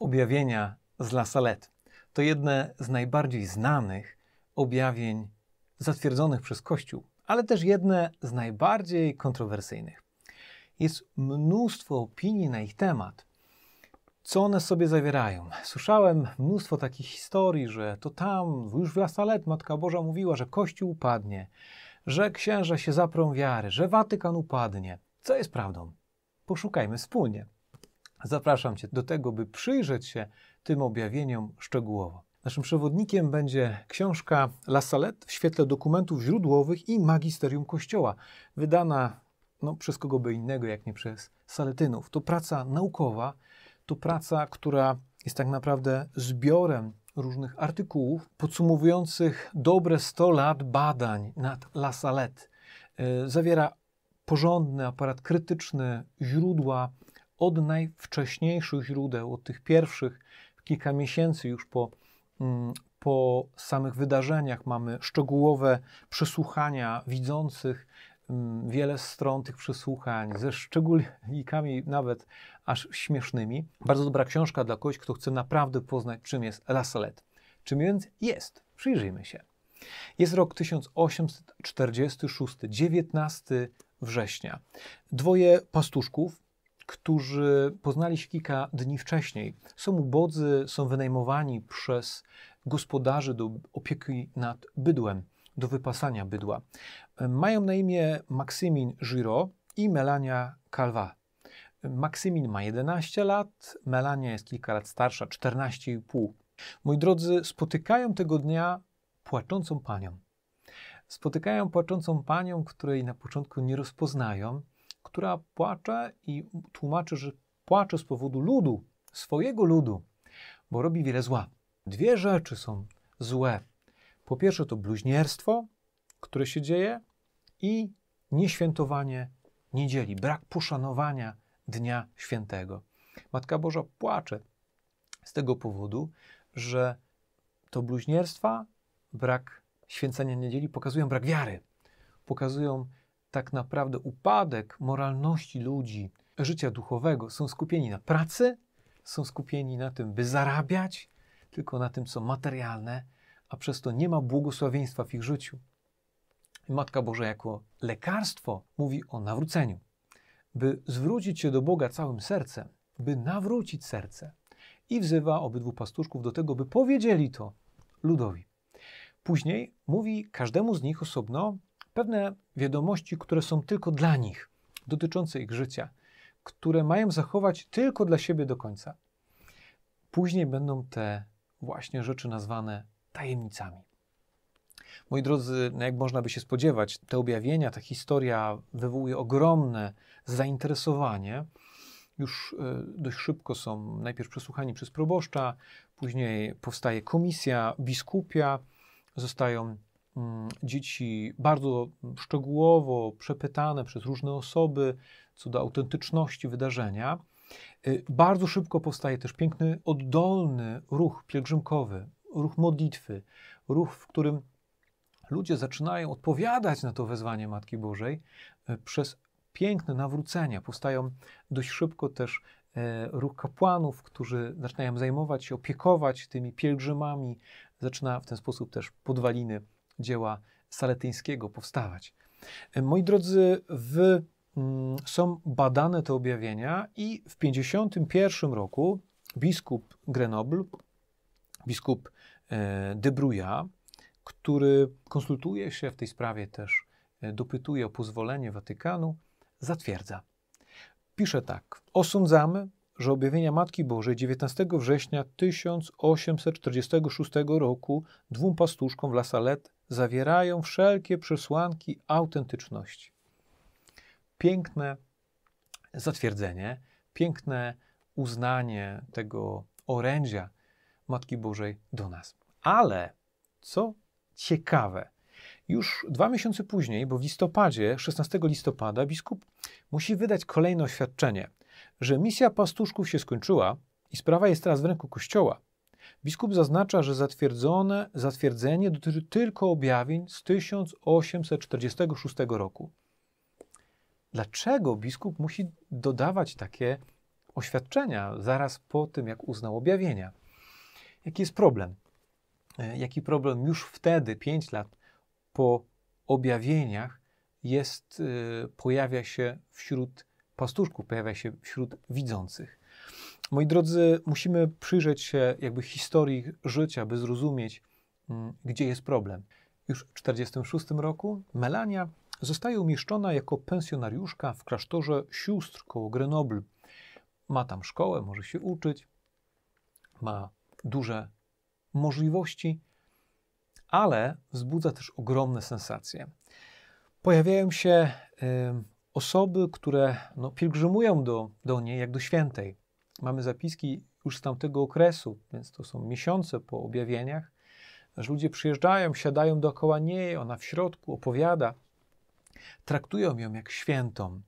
objawienia z La Salette. To jedne z najbardziej znanych objawień zatwierdzonych przez Kościół, ale też jedne z najbardziej kontrowersyjnych. Jest mnóstwo opinii na ich temat. Co one sobie zawierają? Słyszałem mnóstwo takich historii, że to tam, już w La Salette, Matka Boża mówiła, że Kościół upadnie, że księża się zaprą wiary, że Watykan upadnie. Co jest prawdą? Poszukajmy wspólnie. Zapraszam Cię do tego, by przyjrzeć się tym objawieniom szczegółowo. Naszym przewodnikiem będzie książka La Salette w świetle dokumentów źródłowych i magisterium Kościoła, wydana no, przez kogo by innego, jak nie przez Saletynów. To praca naukowa, to praca, która jest tak naprawdę zbiorem różnych artykułów podsumowujących dobre 100 lat badań nad La Salette. E, zawiera porządny aparat krytyczny, źródła, od najwcześniejszych źródeł, od tych pierwszych kilka miesięcy już po, mm, po samych wydarzeniach. Mamy szczegółowe przesłuchania widzących, mm, wiele stron tych przesłuchań, ze szczególikami nawet aż śmiesznymi. Bardzo dobra książka dla kogoś, kto chce naprawdę poznać, czym jest La Salette. Czym więc jest? Przyjrzyjmy się. Jest rok 1846, 19 września. Dwoje pastuszków, którzy poznali się kilka dni wcześniej. Są ubodzy, są wynajmowani przez gospodarzy do opieki nad bydłem, do wypasania bydła. Mają na imię Maksymin Giro i Melania Calva. Maksymin ma 11 lat, Melania jest kilka lat starsza, 14,5. Moi drodzy, spotykają tego dnia płaczącą panią. Spotykają płaczącą panią, której na początku nie rozpoznają, która płacze i tłumaczy, że płacze z powodu ludu, swojego ludu, bo robi wiele zła. Dwie rzeczy są złe. Po pierwsze to bluźnierstwo, które się dzieje i nieświętowanie niedzieli, brak poszanowania Dnia Świętego. Matka Boża płacze z tego powodu, że to bluźnierstwa, brak święcenia niedzieli pokazują brak wiary, pokazują tak naprawdę upadek moralności ludzi, życia duchowego, są skupieni na pracy, są skupieni na tym, by zarabiać, tylko na tym, co materialne, a przez to nie ma błogosławieństwa w ich życiu. Matka Boże jako lekarstwo mówi o nawróceniu. By zwrócić się do Boga całym sercem, by nawrócić serce. I wzywa obydwu pastuszków do tego, by powiedzieli to ludowi. Później mówi każdemu z nich osobno, pewne wiadomości, które są tylko dla nich, dotyczące ich życia, które mają zachować tylko dla siebie do końca. Później będą te właśnie rzeczy nazwane tajemnicami. Moi drodzy, no jak można by się spodziewać, te objawienia, ta historia wywołuje ogromne zainteresowanie. Już e, dość szybko są najpierw przesłuchani przez proboszcza, później powstaje komisja biskupia, zostają Mm, dzieci bardzo szczegółowo przepytane przez różne osoby co do autentyczności wydarzenia. Y, bardzo szybko powstaje też piękny, oddolny ruch pielgrzymkowy, ruch modlitwy, ruch, w którym ludzie zaczynają odpowiadać na to wezwanie Matki Bożej y, przez piękne nawrócenia. Powstają dość szybko też y, ruch kapłanów, którzy zaczynają zajmować się, opiekować tymi pielgrzymami. Zaczyna w ten sposób też podwaliny dzieła Saletyńskiego powstawać. E, moi drodzy, w, mm, są badane te objawienia i w 1951 roku biskup Grenoble, biskup e, de Bruja, który konsultuje się w tej sprawie też, e, dopytuje o pozwolenie Watykanu, zatwierdza. Pisze tak: Osądzamy, że objawienia Matki Bożej 19 września 1846 roku dwóm pastuszkom w La Salette zawierają wszelkie przesłanki autentyczności. Piękne zatwierdzenie, piękne uznanie tego orędzia Matki Bożej do nas. Ale co ciekawe, już dwa miesiące później, bo w listopadzie, 16 listopada, biskup musi wydać kolejne oświadczenie, że misja pastuszków się skończyła i sprawa jest teraz w ręku Kościoła. Biskup zaznacza, że zatwierdzone, zatwierdzenie dotyczy tylko objawień z 1846 roku. Dlaczego biskup musi dodawać takie oświadczenia zaraz po tym, jak uznał objawienia? Jaki jest problem? E, jaki problem już wtedy, 5 lat po objawieniach, jest, e, pojawia się wśród pastuszków, pojawia się wśród widzących? Moi drodzy, musimy przyjrzeć się jakby historii życia, by zrozumieć, mm, gdzie jest problem. Już w 1946 roku Melania zostaje umieszczona jako pensjonariuszka w klasztorze sióstr koło Grenoble. Ma tam szkołę, może się uczyć, ma duże możliwości, ale wzbudza też ogromne sensacje. Pojawiają się y, osoby, które no, pielgrzymują do, do niej jak do świętej mamy zapiski już z tamtego okresu, więc to są miesiące po objawieniach, że ludzie przyjeżdżają, siadają dookoła niej, ona w środku opowiada, traktują ją jak świętą.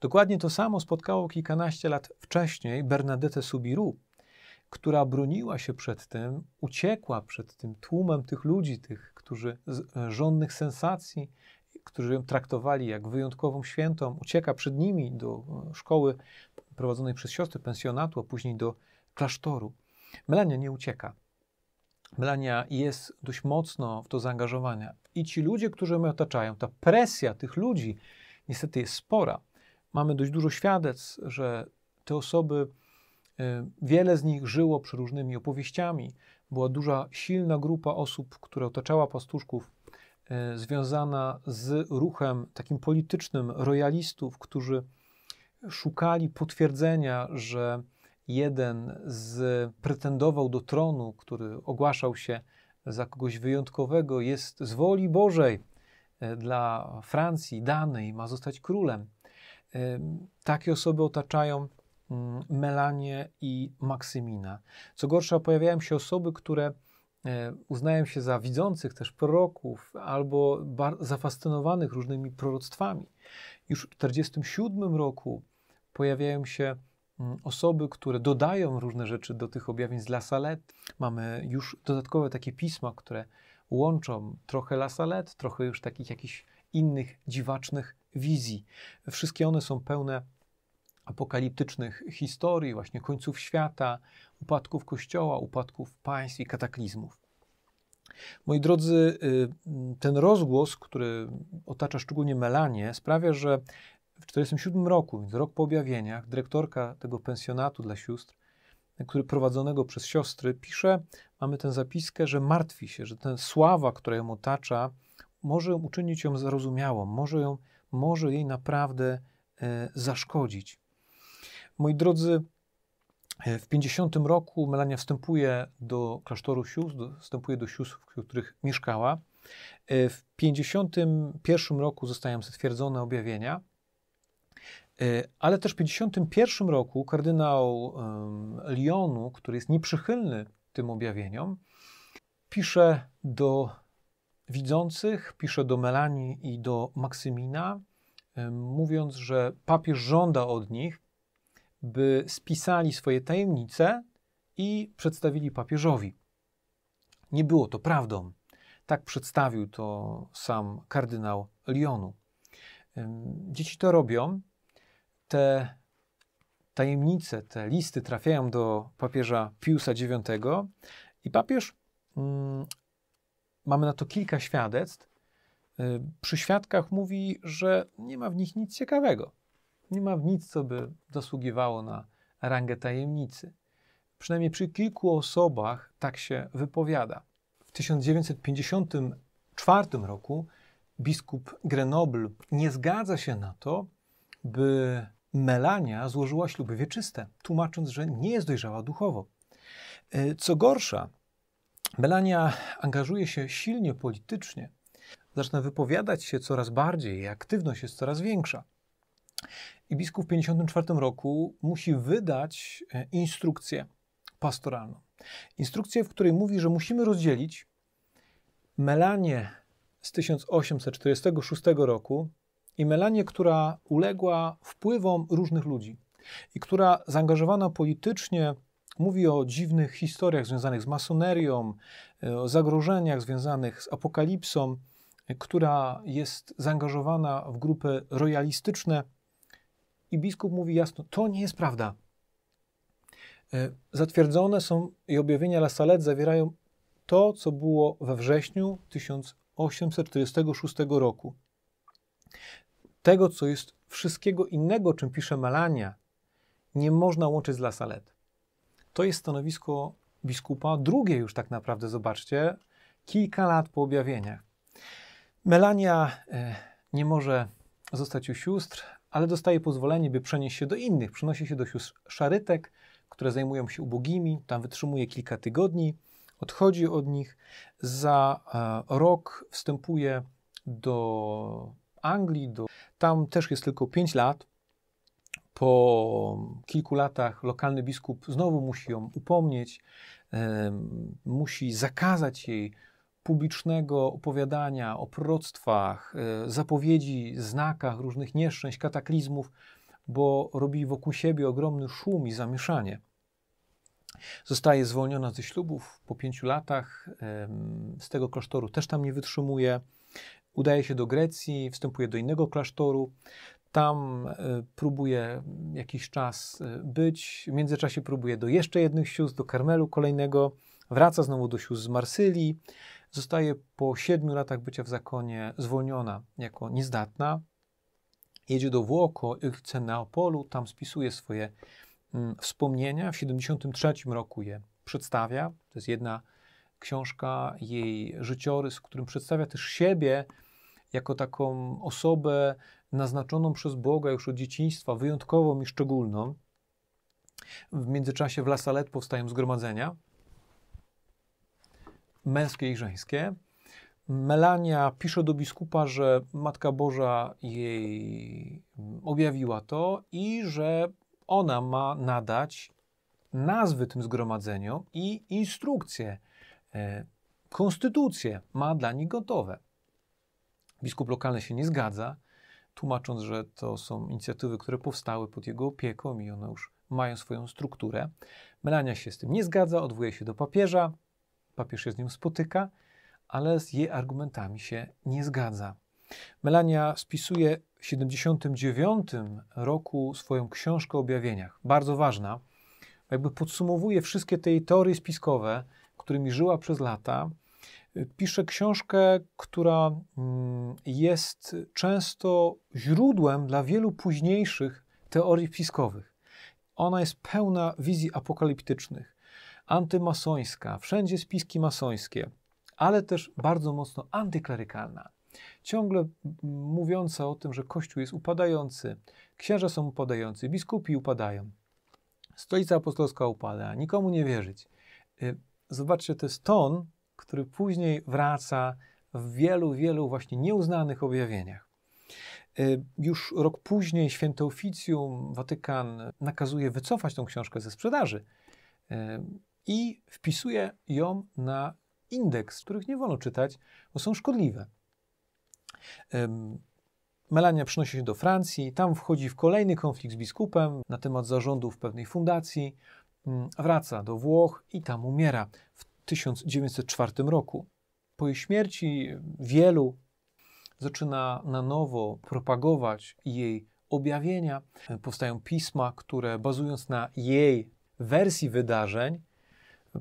Dokładnie to samo spotkało kilkanaście lat wcześniej Bernadette Subiru, która broniła się przed tym, uciekła przed tym tłumem tych ludzi, tych, którzy z e, żądnych sensacji, którzy ją traktowali jak wyjątkową świętą, ucieka przed nimi do e, szkoły prowadzonej przez siostry pensjonatu, a później do klasztoru. Melania nie ucieka. Melania jest dość mocno w to zaangażowana. I ci ludzie, którzy mnie otaczają, ta presja tych ludzi niestety jest spora. Mamy dość dużo świadectw, że te osoby, y, wiele z nich żyło przy różnymi opowieściami. Była duża, silna grupa osób, która otaczała pastuszków, y, związana z ruchem takim politycznym royalistów, którzy szukali potwierdzenia, że jeden z pretendował do tronu, który ogłaszał się za kogoś wyjątkowego, jest z woli Bożej e, dla Francji danej, ma zostać królem. E, takie osoby otaczają mm, Melanie i Maksymina. Co gorsza, pojawiają się osoby, które e, uznają się za widzących też proroków albo zafascynowanych różnymi proroctwami. Już w 1947 roku pojawiają się mm, osoby, które dodają różne rzeczy do tych objawień z La Salette. Mamy już dodatkowe takie pisma, które łączą trochę La Salette, trochę już takich jakichś innych dziwacznych wizji. Wszystkie one są pełne apokaliptycznych historii, właśnie końców świata, upadków kościoła, upadków państw i kataklizmów. Moi drodzy, y, ten rozgłos, który otacza szczególnie Melanie, sprawia, że w 1947 roku, więc rok po objawieniach, dyrektorka tego pensjonatu dla sióstr, który prowadzonego przez siostry, pisze, mamy tę zapiskę, że martwi się, że ta sława, która ją otacza, może uczynić ją zrozumiałą, może, ją, może jej naprawdę e, zaszkodzić. Moi drodzy, e, w 50 roku Melania wstępuje do klasztoru sióstr, wstępuje do sióstr, w których mieszkała. E, w 51 roku zostają zatwierdzone objawienia. Y, ale też w 1951 roku kardynał Lyonu, który jest nieprzychylny tym objawieniom, pisze do widzących, pisze do Melanii i do Maksymina, mówiąc, że papież żąda od nich, by spisali swoje tajemnice i przedstawili papieżowi. Nie było to prawdą. Tak przedstawił to sam kardynał Lyonu. Dzieci to robią, te tajemnice, te listy trafiają do papieża Piusa IX i papież, mm, mamy na to kilka świadectw, y, przy świadkach mówi, że nie ma w nich nic ciekawego. Nie ma w nic, co by zasługiwało na rangę tajemnicy. Przynajmniej przy kilku osobach tak się wypowiada. W 1954 roku biskup Grenoble nie zgadza się na to, by Melania złożyła śluby wieczyste, tłumacząc, że nie jest dojrzała duchowo. E, co gorsza, Melania angażuje się silnie politycznie, zaczyna wypowiadać się coraz bardziej, jej aktywność jest coraz większa. I biskup w 1954 roku musi wydać e, instrukcję pastoralną. Instrukcję, w której mówi, że musimy rozdzielić Melanię z 1846 roku i Melanie, która uległa wpływom różnych ludzi i która zaangażowana politycznie mówi o dziwnych historiach związanych z masonerią, e, o zagrożeniach związanych z apokalipsą, e, która jest zaangażowana w grupy royalistyczne. I biskup mówi jasno: To nie jest prawda. E, zatwierdzone są i objawienia La Salette zawierają to, co było we wrześniu 1846 roku tego, co jest wszystkiego innego, czym pisze Melania, nie można łączyć z La Salette. To jest stanowisko biskupa, drugie już tak naprawdę, zobaczcie, kilka lat po objawieniach. Melania e, nie może zostać u sióstr, ale dostaje pozwolenie, by przenieść się do innych. Przenosi się do sióstr szarytek, które zajmują się ubogimi, tam wytrzymuje kilka tygodni, odchodzi od nich. Za e, rok wstępuje do Anglii, do tam też jest tylko 5 lat. Po kilku latach lokalny biskup znowu musi ją upomnieć, musi zakazać jej publicznego opowiadania o proroctwach, e, zapowiedzi, znakach różnych nieszczęść, kataklizmów, bo robi wokół siebie ogromny szum i zamieszanie. Zostaje zwolniona ze ślubów po pięciu latach, z tego klasztoru też tam nie wytrzymuje udaje się do Grecji, wstępuje do innego klasztoru. Tam e, próbuje jakiś czas e, być. W międzyczasie próbuje do jeszcze jednych sióstr, do Karmelu kolejnego. Wraca znowu do sióstr z Marsylii. Zostaje po siedmiu latach bycia w zakonie zwolniona jako niezdatna. Jedzie do Włoko, Ilce Neapolu, tam spisuje swoje mm, wspomnienia. W 73 roku je przedstawia. To jest jedna książka, jej życiorys, w którym przedstawia też siebie jako taką osobę naznaczoną przez Boga już od dzieciństwa, wyjątkową i szczególną. W międzyczasie w La Salette powstają zgromadzenia męskie i żeńskie. Melania pisze do biskupa, że Matka Boża jej objawiła to i że ona ma nadać nazwy tym zgromadzeniom i instrukcje, e, konstytucje ma dla nich gotowe. Biskup lokalny się nie zgadza, tłumacząc, że to są inicjatywy, które powstały pod jego opieką i one już mają swoją strukturę. Melania się z tym nie zgadza, odwołuje się do papieża, papież się z nim spotyka, ale z jej argumentami się nie zgadza. Melania spisuje w 79 roku swoją książkę o objawieniach, bardzo ważna, jakby podsumowuje wszystkie te teorie spiskowe, którymi żyła przez lata, pisze książkę, która mm, jest często źródłem dla wielu późniejszych teorii fiskowych. Ona jest pełna wizji apokaliptycznych, antymasońska, wszędzie spiski masońskie, ale też bardzo mocno antyklerykalna. Ciągle mm, mówiąca o tym, że Kościół jest upadający, księża są upadający, biskupi upadają, stolica apostolska upada, nikomu nie wierzyć. Y, zobaczcie, to jest ton, który później wraca w wielu, wielu właśnie nieuznanych objawieniach. Y, już rok później święte oficjum Watykan nakazuje wycofać tą książkę ze sprzedaży y, i wpisuje ją na indeks, których nie wolno czytać, bo są szkodliwe. Melania przynosi się do Francji, tam wchodzi w kolejny konflikt z biskupem na temat zarządów pewnej fundacji, wraca do Włoch i tam umiera. W 1904 roku. Po jej śmierci wielu zaczyna na nowo propagować jej objawienia. Powstają pisma, które bazując na jej wersji wydarzeń,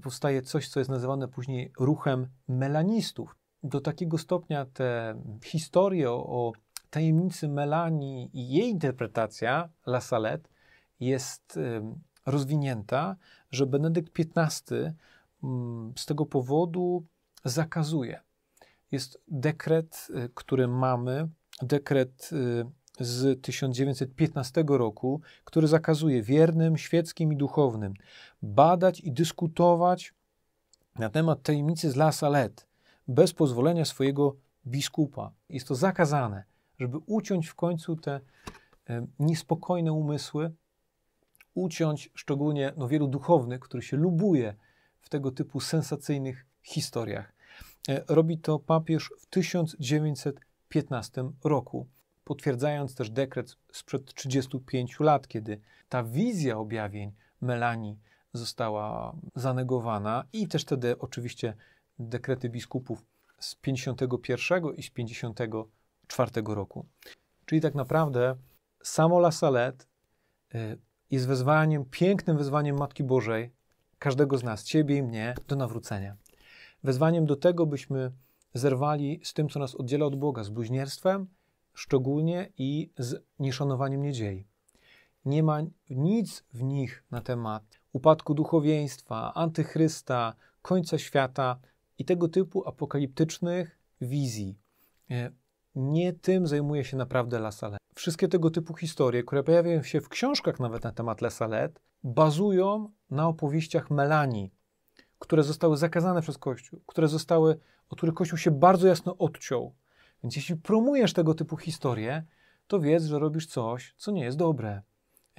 powstaje coś, co jest nazywane później ruchem melanistów. Do takiego stopnia te historie o tajemnicy Melanii i jej interpretacja, La Salette, jest rozwinięta, że Benedykt XV Mm, z tego powodu zakazuje. Jest dekret, y, który mamy, dekret y, z 1915 roku, który zakazuje wiernym, świeckim i duchownym badać i dyskutować na temat tajemnicy z La Salette bez pozwolenia swojego biskupa. Jest to zakazane, żeby uciąć w końcu te y, niespokojne umysły, uciąć szczególnie no, wielu duchownych, który się lubuje w tego typu sensacyjnych historiach. E, robi to papież w 1915 roku, potwierdzając też dekret sprzed 35 lat, kiedy ta wizja objawień Melanii została zanegowana i też wtedy oczywiście dekrety biskupów z 51 i z 54 roku. Czyli tak naprawdę samo La Salette e, jest wezwaniem, pięknym wezwaniem Matki Bożej każdego z nas, ciebie i mnie, do nawrócenia. Wezwaniem do tego, byśmy zerwali z tym, co nas oddziela od Boga, z bluźnierstwem, szczególnie i z nieszanowaniem niedzieli. Nie ma nic w nich na temat upadku duchowieństwa, antychrysta, końca świata i tego typu apokaliptycznych wizji. E, nie tym zajmuje się naprawdę Lasalle. Wszystkie tego typu historie, które pojawiają się w książkach nawet na temat Salette, bazują na opowieściach Melanii, które zostały zakazane przez Kościół, które zostały, od których Kościół się bardzo jasno odciął. Więc jeśli promujesz tego typu historie, to wiedz, że robisz coś, co nie jest dobre.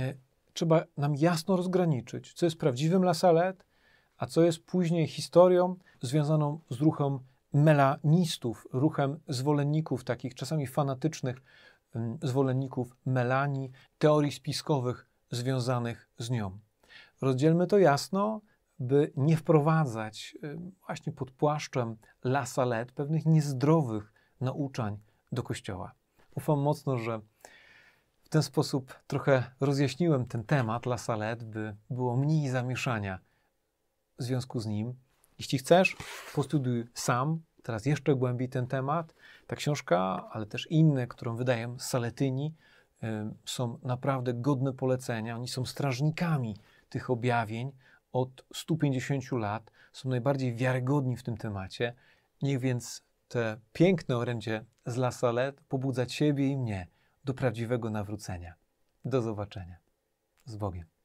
E, trzeba nam jasno rozgraniczyć, co jest prawdziwym lasalet, a co jest później historią związaną z ruchem melanistów, ruchem zwolenników takich czasami fanatycznych, mm, zwolenników Melanii, teorii spiskowych związanych z nią. Rozdzielmy to jasno, by nie wprowadzać y, właśnie pod płaszczem Lasalet pewnych niezdrowych nauczań do Kościoła. Ufam mocno, że w ten sposób trochę rozjaśniłem ten temat Lasalet, by było mniej zamieszania w związku z nim. Jeśli chcesz, postuduj sam teraz jeszcze głębiej ten temat. Ta książka, ale też inne, którą wydaję z Saletyni, Y, są naprawdę godne polecenia. Oni są strażnikami tych objawień od 150 lat, są najbardziej wiarygodni w tym temacie. Niech więc te piękne orędzie z La Salette pobudza Ciebie i mnie do prawdziwego nawrócenia. Do zobaczenia. Z Bogiem.